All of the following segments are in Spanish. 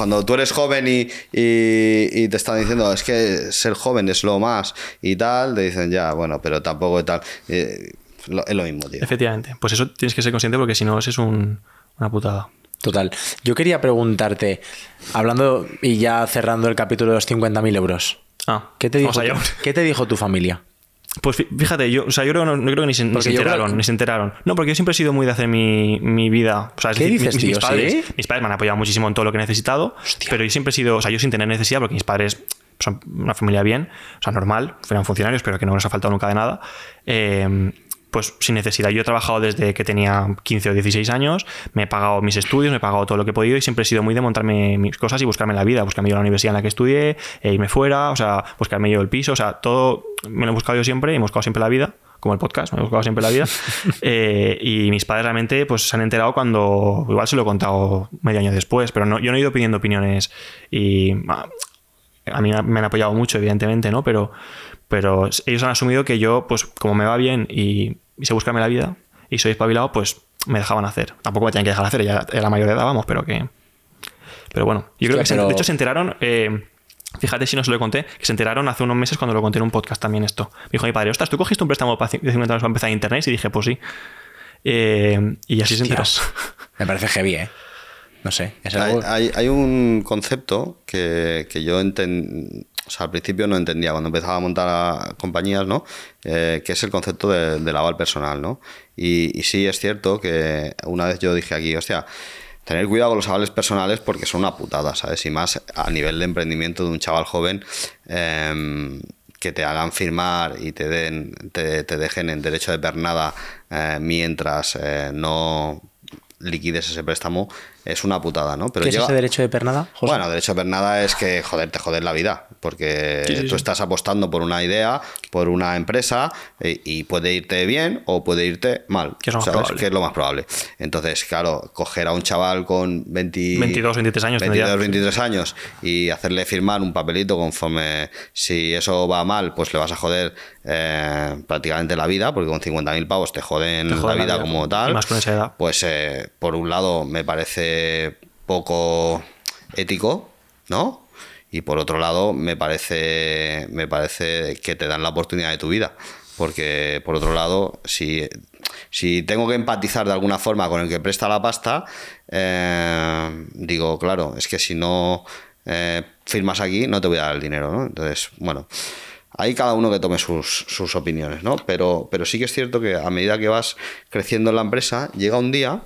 cuando tú eres joven y, te están diciendo, es que ser joven es lo más y tal, te dicen, ya, bueno, pero tampoco tal. Eh, es lo mismo, tío. Efectivamente. Pues eso tienes que ser consciente porque si no, eso es un, una putada. Total. Yo quería preguntarte, hablando y ya cerrando el capítulo de los 50.000 euros. Ah, ¿qué te dijo, ¿qué te dijo tu familia? Pues fíjate, yo, o sea, yo creo, no, creo que ni se, enteraron, enteraron. No, porque yo siempre he sido muy de hacer mi, mi vida. O sea, ¿Qué mis, padres, mis padres me han apoyado muchísimo en todo lo que he necesitado, pero yo siempre he sido, o sea, yo sin tener necesidad, porque mis padres son una familia bien, o sea, normal, fueran funcionarios, pero que no nos ha faltado nunca de nada. Eh, pues sin necesidad. Yo he trabajado desde que tenía 15 o 16 años, me he pagado mis estudios, me he pagado todo lo que he podido y siempre he sido muy de montarme mis cosas y buscarme la vida, buscarme yo la universidad en la que estudié, e irme fuera, o sea, buscarme yo el piso, o sea, todo me lo he buscado yo siempre y he buscado siempre la vida como el podcast, me he buscado siempre la vida. Eh, y mis padres realmente pues, se han enterado cuando, igual se lo he contado medio año después, pero no, yo no he ido pidiendo opiniones y ah, a mí me han apoyado mucho, evidentemente, ¿no? Pero, pero ellos han asumido que yo, pues como me va bien y, se sé buscarme la vida y soy espabilado, pues me dejaban hacer. Tampoco me tenían que dejar hacer, ya era la mayoría edad, vamos, pero que... Pero bueno, yo creo que de hecho se enteraron... Eh, fíjate si no se lo conté, que se enteraron hace unos meses cuando lo conté en un podcast también esto. Me dijo mi padre, ostras, ¿tú cogiste un préstamo de 50 para empezar en internet? Y dije, pues sí. Eh, y así se enteró. Me parece heavy, ¿eh? No sé. Hay, hay, un concepto que, yo al principio no entendía cuando empezaba a montar a compañías, ¿no? Eh, que es el concepto del aval personal, ¿no? Y, sí es cierto que una vez yo dije aquí, hostia, tener cuidado con los avales personales porque son una putada, ¿sabes? Y más a nivel de emprendimiento de un chaval joven. Em, que te hagan firmar y te den te, dejen en derecho de pernada eh, mientras eh, no liquides ese préstamo es una putada, ¿no? Pero ¿Qué es derecho de pernada? Bueno, derecho de pernada es que joder, te joder la vida, porque tú estás apostando por una idea, por una empresa, eh, y, puede irte bien o puede irte mal. Que es, lo más probable. Entonces, claro, coger a un chaval con 22, 23 años, 22, 23 años y hacerle firmar un papelito conforme si eso va mal, pues le vas a joder eh, prácticamente la vida, porque con 50.000 pavos te joden, la, vida, como tal. Y más con esa edad. Pues eh, por un lado me parece poco ético, ¿no? Y por otro lado, me parece, me parece que te dan la oportunidad de tu vida. Porque, por otro lado, si, tengo que empatizar de alguna forma con el que presta la pasta, eh, digo, claro, es que si no eh, firmas aquí, no te voy a dar el dinero, ¿no? Entonces, bueno, hay cada uno que tome sus, opiniones, ¿no? Pero, pero sí que es cierto que a medida que vas creciendo en la empresa, llega un día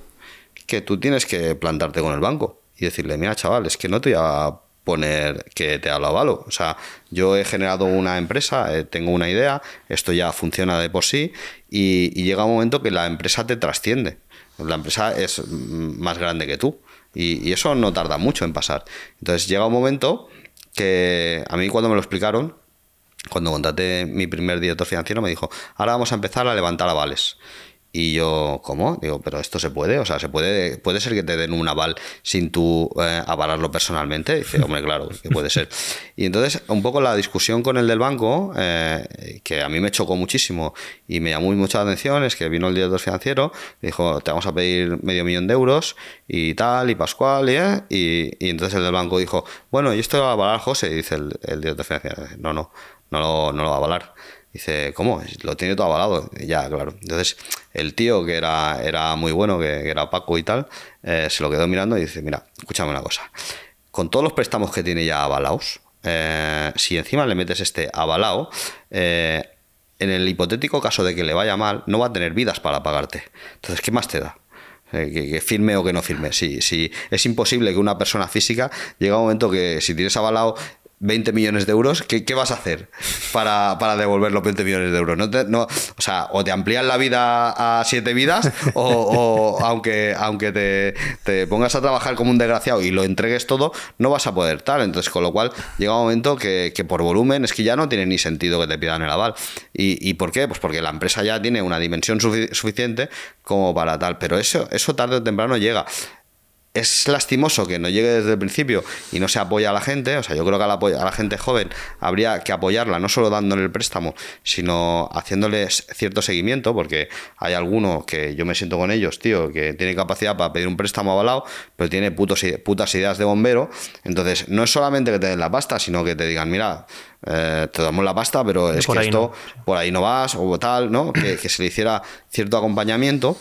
que tú tienes que plantarte con el banco y decirle, mira chaval, es que no te voy a poner que te hablo avalo. O sea, yo he generado una empresa, eh, tengo una idea, esto ya funciona de por sí y, llega un momento que la empresa te trasciende. La empresa es más grande que tú y, eso no tarda mucho en pasar. Entonces llega un momento que a mí cuando me lo explicaron, cuando contraté mi primer director financiero, me dijo, ahora vamos a empezar a levantar avales. Y yo, ¿cómo? Digo, pero esto se puede, o sea, se puede, puede ser que te den un aval sin tú eh, avalarlo personalmente. Y dice, hombre, claro, que puede ser. Y entonces, un poco la discusión con el del banco, eh, que a mí me chocó muchísimo y me llamó mucha atención, es que vino el director financiero, dijo, te vamos a pedir medio millón de euros y tal, y Pascual, y, eh", y, entonces el del banco dijo, bueno, y esto lo va a avalar José, dice el, director financiero, no, no, no no lo va a avalar. Dice, ¿cómo? Lo tiene todo avalado. ya, claro. Entonces, el tío que era, era muy bueno, que, era Paco y tal, eh, se lo quedó mirando y dice, mira, escúchame una cosa. Con todos los préstamos que tiene ya avalados, eh, si encima le metes este avalado, eh, en el hipotético caso de que le vaya mal, no va a tener vidas para pagarte. Entonces, ¿qué más te da? que, firme o que no firme. Sí, sí, es imposible que una persona física llegue a un momento que si tienes avalado 20 millones de euros, ¿qué, vas a hacer para, para, devolver los 20 millones de euros? No, no o sea, o te amplían la vida a siete vidas, o, aunque, aunque te, pongas a trabajar como un desgraciado y lo entregues todo, no vas a poder tal. Entonces, con lo cual, llega un momento que, que por volumen es que ya no tiene ni sentido que te pidan el aval. ¿Y, por qué? Pues porque la empresa ya tiene una dimensión suficiente como para tal, pero eso, eso tarde o temprano llega es lastimoso que no llegue desde el principio y no se apoya a la gente. O sea, yo creo que a la, a la, gente joven habría que apoyarla, no solo dándole el préstamo, sino haciéndoles cierto seguimiento, porque hay algunos que yo me siento con ellos, tío, que tiene capacidad para pedir un préstamo avalado, pero tiene putos, putas ideas de bombero. Entonces, no es solamente que te den la pasta, sino que te digan, mira, eh, te damos la pasta, pero es que esto por ahí no vas o tal, ¿no? que se le hiciera cierto acompañamiento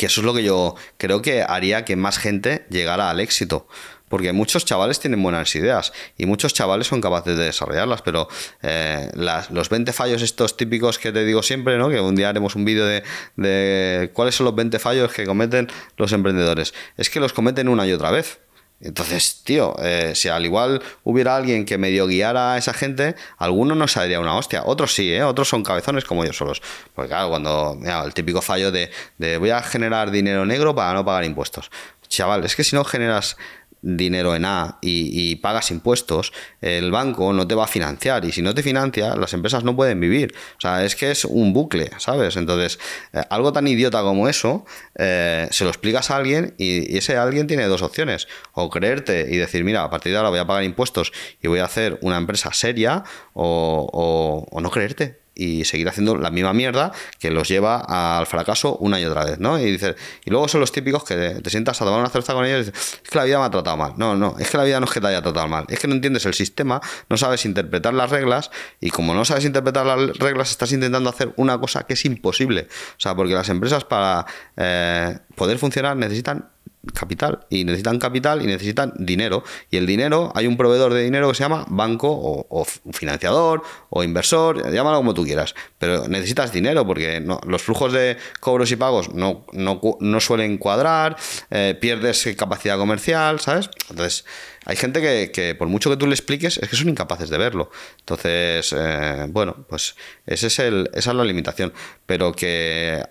que eso es lo que yo creo que haría que más gente llegara al éxito. Porque muchos chavales tienen buenas ideas y muchos chavales son capaces de desarrollarlas, pero eh, los 20 fallos estos típicos que te digo siempre, ¿no? que un día haremos un vídeo de, de cuáles son los 20 fallos que cometen los emprendedores, es que los cometen una y otra vez. Entonces, tío, eh, si al igual hubiera alguien que medio guiara a esa gente, alguno no saldría una hostia. Otros sí, ¿eh? Otros son cabezones como yo solos. Porque claro, cuando, el típico fallo de, de voy a generar dinero negro para no pagar impuestos. Chaval, es que si no generas dinero en A y, pagas impuestos, el banco no te va a financiar y si no te financia, las empresas no pueden vivir. O sea, es que es un bucle, ¿sabes? Entonces, eh, algo tan idiota como eso, eh, se lo explicas a alguien y, ese alguien tiene dos opciones. O creerte y decir, mira, a partir de ahora voy a pagar impuestos y voy a hacer una empresa seria o, o no creerte y seguir haciendo la misma mierda que los lleva al fracaso una y otra vez, ¿no? Y dices, y luego son los típicos que te sientas a tomar una cerveza con ellos y dices, es que la vida me ha tratado mal. No, no, es que la vida no es que te haya tratado mal, es que no entiendes el sistema, no sabes interpretar las reglas y como no sabes interpretar las reglas estás intentando hacer una cosa que es imposible. O sea, porque las empresas para... Eh, poder funcionar necesitan capital y necesitan capital y necesitan dinero y el dinero hay un proveedor de dinero que se llama banco o, financiador o inversor llámalo como tú quieras pero necesitas dinero porque los flujos de cobros y pagos no, no, suelen cuadrar eh, pierdes capacidad comercial sabes entonces hay gente que, por mucho que tú le expliques, es que son incapaces de verlo. Entonces, eh, bueno, pues ese es esa es la limitación. Pero que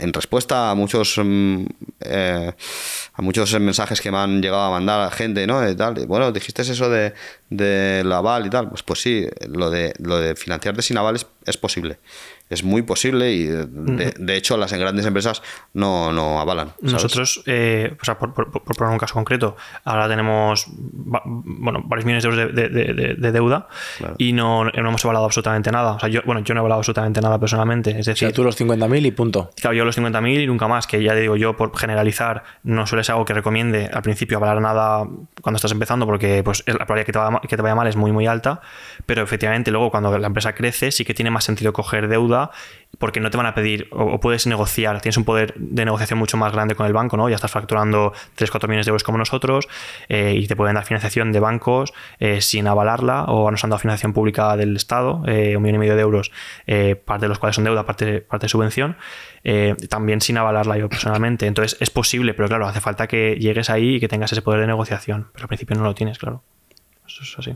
en respuesta a muchos mm, eh, a muchos mensajes que me han llegado a mandar a gente, ¿no? Y tal, bueno, dijiste eso de, de la aval y tal. Pues, pues sí, lo de, lo de financiarte sin aval es posible es muy posible y eh, de, hecho las grandes empresas no, no avalan. Nosotros, eh, o sea, por, poner un caso concreto, ahora tenemos bueno, varios millones de euros de, deuda y no, hemos avalado absolutamente nada. O sea, yo, bueno, yo no he avalado absolutamente nada personalmente. Es decir, tú los 50.000 y punto. Claro, yo los 50.000 y nunca más, que ya digo yo, por generalizar, no suele ser algo que recomiende al principio avalar nada cuando estás empezando porque pues, la probabilidad que que te vaya mal es muy, muy alta, pero efectivamente luego cuando la empresa crece sí que tiene más sentido coger deuda porque no te van a pedir o, puedes negociar, tienes un poder de negociación mucho más grande con el banco, ¿no? Ya estás facturando 3, 4 millones de euros como nosotros eh, y te pueden dar financiación de bancos eh, sin avalarla o nos han dado financiación pública del Estado, eh, un millón y medio de euros, parte de los cuales son deuda, parte, parte de subvención, también sin avalarla yo personalmente. Entonces es posible, pero claro, hace falta que llegues ahí y que tengas ese poder de negociación, pero al principio no lo tienes, claro. Eso es así.